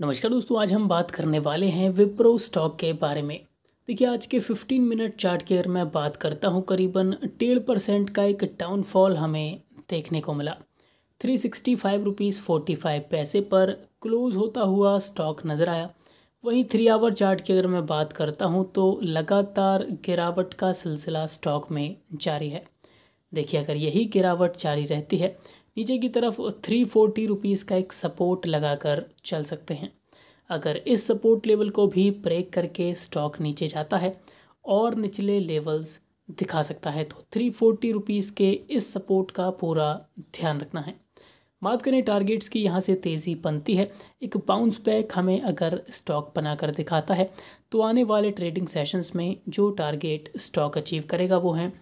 नमस्कार दोस्तों आज हम बात करने वाले हैं विप्रो स्टॉक के बारे में देखिए आज के 15 मिनट चार्ट की अगर मैं बात करता हूँ करीबन डेढ़ परसेंट का एक डाउनफॉल हमें देखने को मिला three sixty five rupees forty five पैसे पर क्लोज होता हुआ स्टॉक नज़र आया वहीं थ्री आवर चार्ट की अगर मैं बात करता हूँ तो लगातार गिरावट का सिलसिला स्टॉक में जारी है देखिए अगर यही गिरावट जारी रहती है नीचे की तरफ थ्री फोर्टी रुपीज़ का एक सपोर्ट लगाकर चल सकते हैं अगर इस सपोर्ट लेवल को भी ब्रेक करके स्टॉक नीचे जाता है और निचले लेवल्स दिखा सकता है तो थ्री फोर्टी रुपीज़ के इस सपोर्ट का पूरा ध्यान रखना है बात करें टारगेट्स की यहाँ से तेज़ी बनती है एक बाउंस बैक हमें अगर स्टॉक बनाकर दिखाता है तो आने वाले ट्रेडिंग सेशंस में जो टारगेट स्टॉक अचीव करेगा वो हैं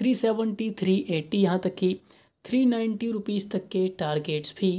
थ्री एटी यहाँ तक की थ्री नाइन्टी रुपीज़ तक के टारगेट्स भी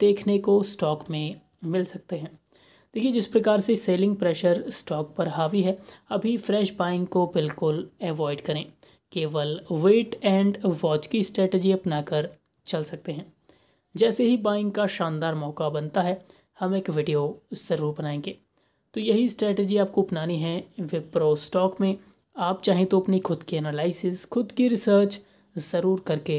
देखने को स्टॉक में मिल सकते हैं देखिए जिस प्रकार से सेलिंग प्रेशर स्टॉक पर हावी है अभी फ्रेश बाइंग को बिल्कुल अवॉइड करें केवल वेट एंड वॉच की स्ट्रेटजी अपनाकर चल सकते हैं जैसे ही बाइंग का शानदार मौका बनता है हम एक वीडियो ज़रूर बनाएंगे तो यही स्ट्रेटजी आपको अपनानी है विप्रो स्टॉक में आप चाहें तो अपनी खुद की एनालिसिस खुद की रिसर्च ज़रूर करके